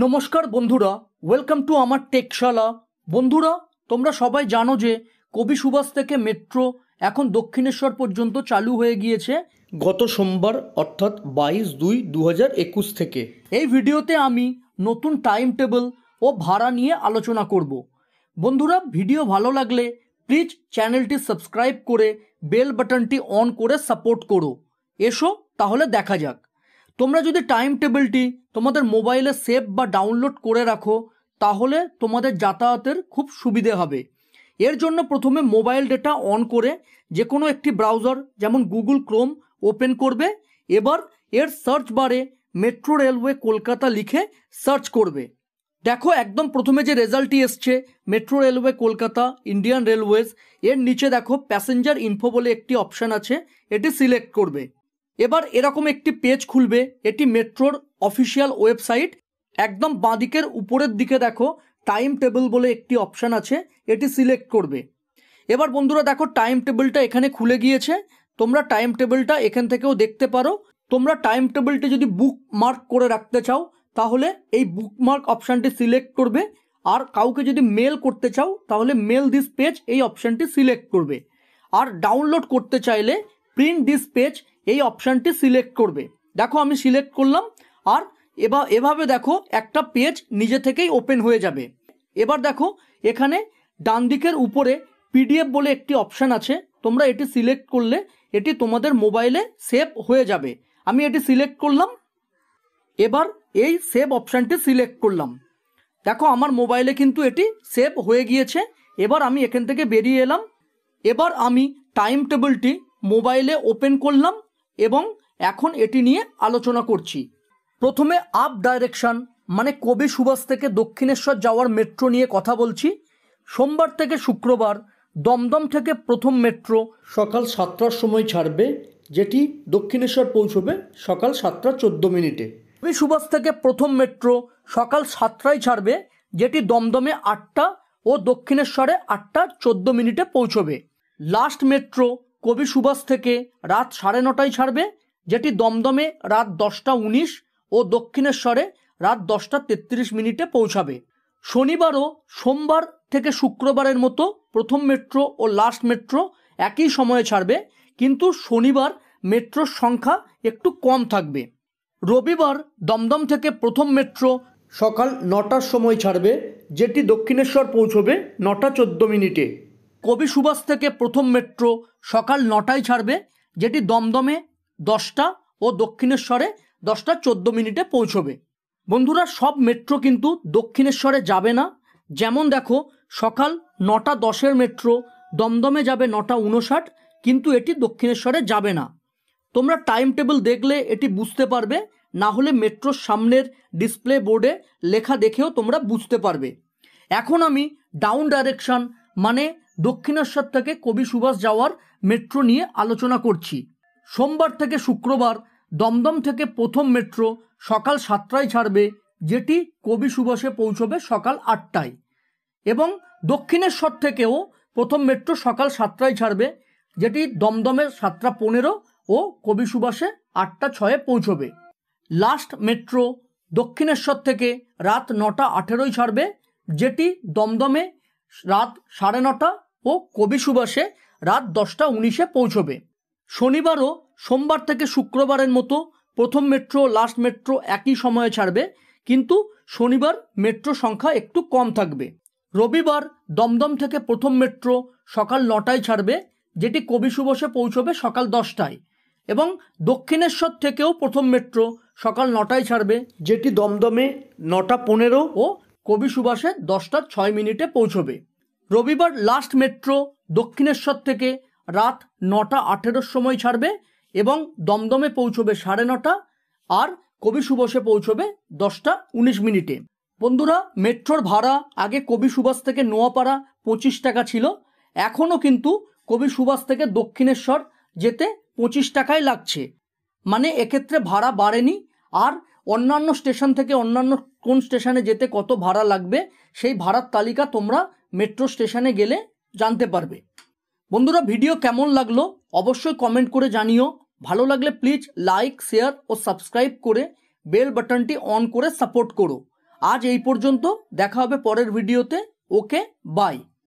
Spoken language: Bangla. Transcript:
নমস্কার বন্ধুরা ওয়েলকাম টু আমার টেকশালা বন্ধুরা তোমরা সবাই জানো যে কবি সুভাষ থেকে মেট্রো এখন দক্ষিণেশ্বর পর্যন্ত চালু হয়ে গিয়েছে গত সোমবার অর্থাৎ বাইশ দুই দু একুশ থেকে এই ভিডিওতে আমি নতুন টাইম টেবিল ও ভাড়া নিয়ে আলোচনা করব বন্ধুরা ভিডিও ভালো লাগলে প্লিজ চ্যানেলটি সাবস্ক্রাইব করে বেল বাটনটি অন করে সাপোর্ট করো এসো তাহলে দেখা যাক তোমরা যদি টাইম টেবিলটি তোমাদের মোবাইলে সেভ বা ডাউনলোড করে রাখো তাহলে তোমাদের যাতায়াতের খুব সুবিধে হবে এর জন্য প্রথমে মোবাইল ডেটা অন করে যে কোনো একটি ব্রাউজার যেমন গুগল ক্রোম ওপেন করবে এবার এর সার্চ বারে মেট্রো রেলওয়ে কলকাতা লিখে সার্চ করবে দেখো একদম প্রথমে যে রেজাল্টটি এসছে metro railway Kolkata Indian railways এর নিচে দেখো প্যাসেঞ্জার ইনফো বলে একটি অপশান আছে এটি সিলেক্ট করবে এবার এরকম একটি পেজ খুলবে এটি মেট্রোর অফিসিয়াল ওয়েবসাইট একদম বাঁদিকের উপরের দিকে দেখো টাইম টেবিল বলে একটি অপশান আছে এটি সিলেক্ট করবে এবার বন্ধুরা দেখো টাইম টেবিলটা এখানে খুলে গিয়েছে তোমরা টাইম টেবিলটা এখান থেকেও দেখতে পারো তোমরা টাইম টেবিলটি যদি বুক মার্ক করে রাখতে চাও তাহলে এই বুকমার্ক অপশানটি সিলেক্ট করবে আর কাউকে যদি মেল করতে চাও তাহলে মেল দিস পেজ এই অপশানটি সিলেক্ট করবে আর ডাউনলোড করতে চাইলে প্রিন্ট দিস পেজ এই অপশানটি সিলেক্ট করবে দেখো আমি সিলেক্ট করলাম আর এবার এভাবে দেখো একটা পেজ নিজে থেকেই ওপেন হয়ে যাবে এবার দেখো এখানে ডান দিকের উপরে পিডিএফ বলে একটি অপশান আছে তোমরা এটি সিলেক্ট করলে এটি তোমাদের মোবাইলে সেভ হয়ে যাবে আমি এটি সিলেক্ট করলাম এবার এই সেভ অপশানটি সিলেক্ট করলাম দেখো আমার মোবাইলে কিন্তু এটি সেভ হয়ে গিয়েছে এবার আমি এখান থেকে বেরিয়ে এলাম এবার আমি টাইম টেবিলটি মোবাইলে ওপেন করলাম এবং এখন এটি নিয়ে আলোচনা করছি প্রথমে আপ ডাইরেকশান মানে কবি সুভাষ থেকে দক্ষিণেশ্বর যাওয়ার মেট্রো নিয়ে কথা বলছি সোমবার থেকে শুক্রবার দমদম থেকে প্রথম মেট্রো সকাল সাতটার সময় ছাড়বে যেটি দক্ষিণেশ্বর পৌঁছবে সকাল সাতটা চোদ্দ মিনিটে কবি সুভাষ থেকে প্রথম মেট্রো সকাল সাতটায় ছাড়বে যেটি দমদমে আটটা ও দক্ষিণেশ্বরে আটটা চোদ্দ মিনিটে পৌঁছবে লাস্ট মেট্রো কবি সুভাষ থেকে রাত সাড়ে নটায় ছাড়বে যেটি দমদমে রাত দশটা উনিশ ও দক্ষিণেশ্বরে রাত দশটা তেত্রিশ মিনিটে পৌঁছাবে শনিবারও সোমবার থেকে শুক্রবারের মতো প্রথম মেট্রো ও লাস্ট মেট্রো একই সময়ে ছাড়বে কিন্তু শনিবার মেট্রোর সংখ্যা একটু কম থাকবে রবিবার দমদম থেকে প্রথম মেট্রো সকাল নটার সময় ছাড়বে যেটি দক্ষিণেশ্বর পৌঁছবে নটা চোদ্দ মিনিটে কবি সুভাষ থেকে প্রথম মেট্রো সকাল নটায় ছাড়বে যেটি দমদমে দশটা ও দক্ষিণেশ্বরে দশটা চোদ্দ মিনিটে পৌঁছবে বন্ধুরা সব মেট্রো কিন্তু দক্ষিণেশ্বরে যাবে না যেমন দেখো সকাল নটা দশের মেট্রো দমদমে যাবে নটা উনষাট কিন্তু এটি দক্ষিণেশ্বরে যাবে না তোমরা টাইম টেবিল দেখলে এটি বুঝতে পারবে না হলে মেট্রোর সামনের ডিসপ্লে বোর্ডে লেখা দেখেও তোমরা বুঝতে পারবে এখন আমি ডাউন ডাইরেকশান মানে দক্ষিণেশ্বর থেকে কবি সুভাষ যাওয়ার মেট্রো নিয়ে আলোচনা করছি সোমবার থেকে শুক্রবার দমদম থেকে প্রথম মেট্রো সকাল সাতটায় ছাড়বে যেটি কবি সুভাষে পৌঁছবে সকাল আটটায় এবং দক্ষিণেশ্বর থেকেও প্রথম মেট্রো সকাল সাতটায় ছাড়বে যেটি দমদমে সাতটা পনেরো ও কবি সুভাষে আটটা ছয়ে পৌঁছবে লাস্ট মেট্রো দক্ষিণেশ্বর থেকে রাত নটা আঠেরোই ছাড়বে যেটি দমদমে রাত সাড়ে নটা ও কবি সুবাসে রাত দশটা উনিশে পৌঁছবে শনিবারও সোমবার থেকে শুক্রবারের মতো প্রথম মেট্রো লাস্ট মেট্রো একই সময়ে ছাড়বে কিন্তু শনিবার মেট্রো সংখ্যা একটু কম থাকবে রবিবার দমদম থেকে প্রথম মেট্রো সকাল নটায় ছাড়বে যেটি কবি সুবাসে পৌঁছবে সকাল দশটায় এবং দক্ষিণেশ্বর থেকেও প্রথম মেট্রো সকাল নটায় ছাড়বে যেটি দমদমে নটা পনেরো ও কবি সুভাষে দশটা ছয় মিনিটে পৌঁছবে রবিবার লাস্ট মেট্রো দক্ষিণেশ্বর থেকে রাত নটা আঠেরোর সময় ছাড়বে এবং দমদমে পৌঁছবে সাড়ে নটা আর কবি সুভাষে পৌঁছবে দশটা উনিশ মিনিটে বন্ধুরা মেট্রোর ভাড়া আগে কবি সুভাষ থেকে নোয়াপাড়া পঁচিশ টাকা ছিল এখনও কিন্তু কবি সুভাষ থেকে দক্ষিণেশ্বর যেতে পঁচিশ টাকাই লাগছে মানে এক্ষেত্রে ভাড়া বাড়েনি আর অন্যান্য স্টেশন থেকে অন্যান্য কোন স্টেশনে যেতে কত ভাড়া লাগবে সেই ভাড়ার তালিকা তোমরা মেট্রো স্টেশনে গেলে জানতে পারবে বন্ধুরা ভিডিও কেমন লাগলো অবশ্যই কমেন্ট করে জানিও ভালো লাগলে প্লিজ লাইক শেয়ার ও সাবস্ক্রাইব করে বেল বাটনটি অন করে সাপোর্ট করো আজ এই পর্যন্ত দেখা হবে পরের ভিডিওতে ওকে বাই